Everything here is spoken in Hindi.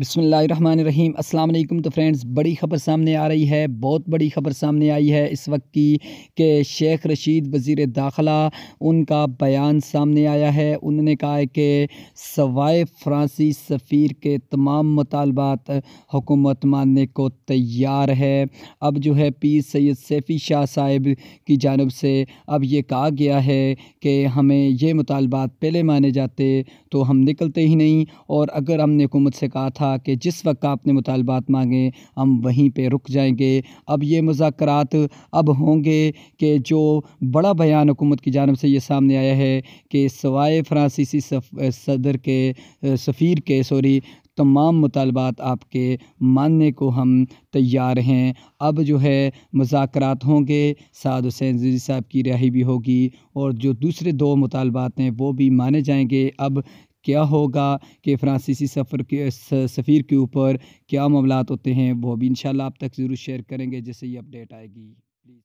बिसमीम अल्लाम तो फ्रेंड्स बड़ी ख़बर सामने आ रही है बहुत बड़ी ख़बर सामने आई है इस वक्त की कि शेख रशीद वज़ी दाखिला उनका बयान सामने आया है उन्होंने कहा है कि सवाए फ्रांसी सफ़ीर के तमाम मुतालबात हुकूमत मानने को तैयार है अब जो है पीर सैद सैफ़ी शाह साहिब की जानब से अब ये कहा गया है कि हमें ये मुतालबात पहले माने जाते तो हम निकलते ही नहीं और अगर हमने हुकूमत से कहा था कहा कि जिस वक्त आपने मुतालबात मांगे हम वहीं पर रुक जाएंगे अब ये मुजाकरात अब होंगे कि जो बड़ा बयान हुकूमत की जानब से ये सामने आया है कि सवाए फ्रांसीसी सदर के सफ़ीर के सॉरी तमाम मुतालबात आपके मानने को हम तैयार हैं अब जो है मुजाकरात होंगे साद हुसैन साहब की रिहाई भी होगी और जो दूसरे दो मुतालबात हैं वो भी माने जाएंगे अब क्या होगा कि फ़्रांसीसी सफ़र के सफ़ीर के ऊपर क्या मामलात होते हैं वो भी इन आप तक ज़रूर शेयर करेंगे जैसे ही अपडेट आएगी